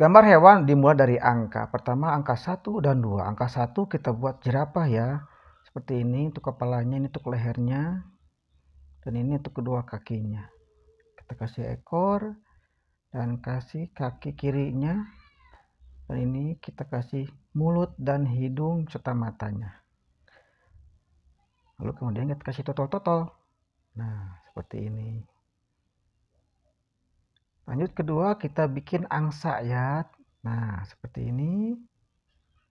Gambar hewan dimulai dari angka. Pertama angka 1 dan 2. Angka 1 kita buat jerapah ya. Seperti ini untuk kepalanya, ini untuk lehernya. Dan ini untuk kedua kakinya. Kita kasih ekor dan kasih kaki kirinya. Dan ini kita kasih mulut dan hidung serta matanya. Lalu kemudian kita kasih totol-totol. Nah, seperti ini lanjut kedua kita bikin angsa ya nah seperti ini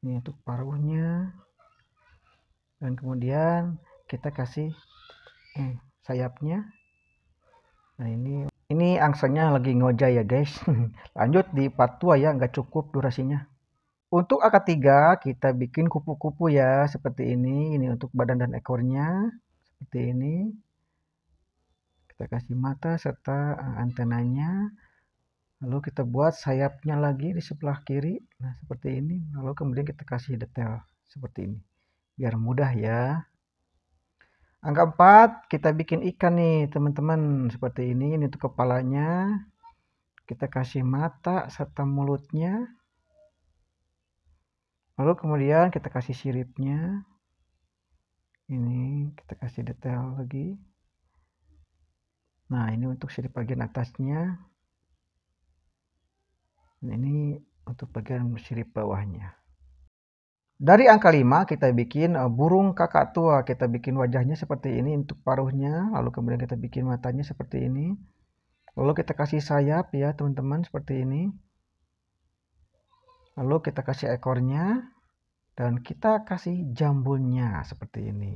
ini untuk paruhnya dan kemudian kita kasih eh, sayapnya nah ini ini angsanya lagi ngoja ya guys lanjut di part 2 ya nggak cukup durasinya untuk angka 3 kita bikin kupu-kupu ya seperti ini ini untuk badan dan ekornya seperti ini kita kasih mata serta eh, antenanya lalu kita buat sayapnya lagi di sebelah kiri nah seperti ini lalu kemudian kita kasih detail seperti ini biar mudah ya angka 4 kita bikin ikan nih teman-teman seperti ini ini tuh kepalanya kita kasih mata serta mulutnya lalu kemudian kita kasih siripnya ini kita kasih detail lagi nah ini untuk sirip bagian atasnya ini untuk bagian sirip bawahnya. Dari angka 5 kita bikin eh, burung kakak tua. Kita bikin wajahnya seperti ini untuk paruhnya. Lalu kemudian kita bikin matanya seperti ini. Lalu kita kasih sayap ya teman-teman seperti ini. Lalu kita kasih ekornya. Dan kita kasih jambulnya seperti ini.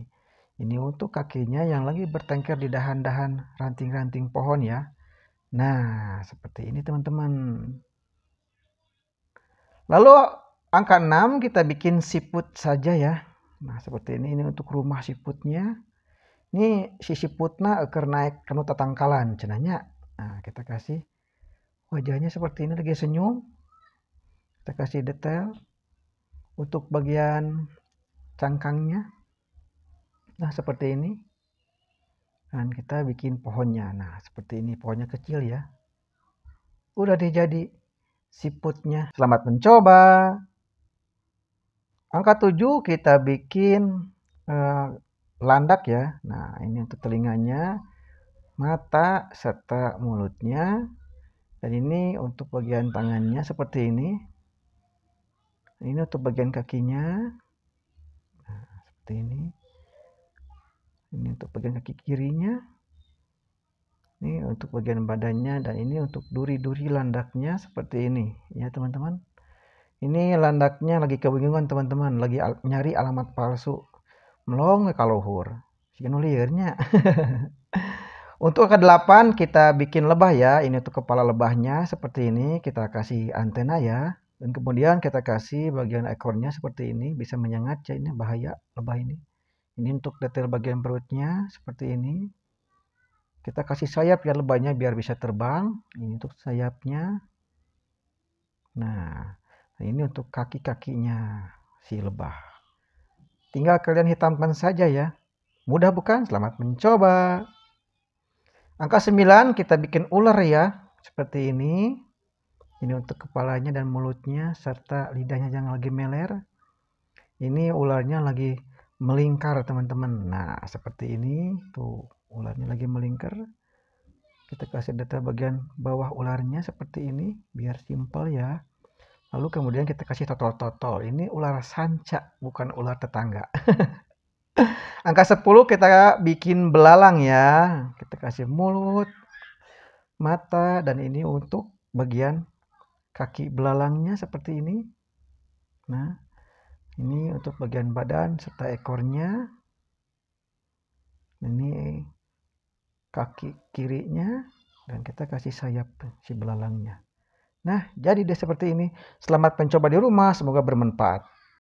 Ini untuk kakinya yang lagi bertengkar di dahan-dahan ranting-ranting pohon ya. Nah seperti ini teman-teman. Lalu angka 6 kita bikin siput saja ya. Nah seperti ini, ini untuk rumah siputnya. Ini si siputnya agar naik kanu tatangkalan cenanya. Nah kita kasih wajahnya seperti ini lagi senyum. Kita kasih detail untuk bagian cangkangnya. Nah, seperti ini. Dan kita bikin pohonnya. Nah, seperti ini pohonnya kecil ya. Udah deh jadi siputnya. Selamat mencoba. Angka 7 kita bikin eh, landak ya. Nah, ini untuk telinganya, mata serta mulutnya. Dan ini untuk bagian tangannya seperti ini. Ini untuk bagian kakinya. Nah, seperti ini. Ini untuk bagian kaki kirinya ini untuk bagian badannya dan ini untuk duri-duri landaknya seperti ini ya teman-teman ini landaknya lagi kebingungan teman-teman lagi al nyari alamat palsu melong kalau hur sinulirnya untuk ke-8 kita bikin lebah ya ini untuk kepala lebahnya seperti ini kita kasih antena ya dan kemudian kita kasih bagian ekornya seperti ini bisa menyengat ya ini bahaya lebah ini ini untuk detail bagian perutnya seperti ini kita kasih sayap ya lebahnya biar bisa terbang ini untuk sayapnya nah ini untuk kaki-kakinya si lebah tinggal kalian hitamkan saja ya mudah bukan selamat mencoba angka 9 kita bikin ular ya seperti ini ini untuk kepalanya dan mulutnya serta lidahnya yang lagi meler ini ularnya lagi melingkar teman-teman nah seperti ini tuh ularnya lagi melingkar kita kasih data bagian bawah ularnya seperti ini biar simpel ya lalu kemudian kita kasih totol-totol ini ular sanca bukan ular tetangga angka 10 kita bikin belalang ya kita kasih mulut mata dan ini untuk bagian kaki belalangnya seperti ini nah ini untuk bagian badan serta ekornya ini kaki kirinya dan kita kasih sayap si belalangnya. Nah, jadi dia seperti ini. Selamat mencoba di rumah, semoga bermanfaat.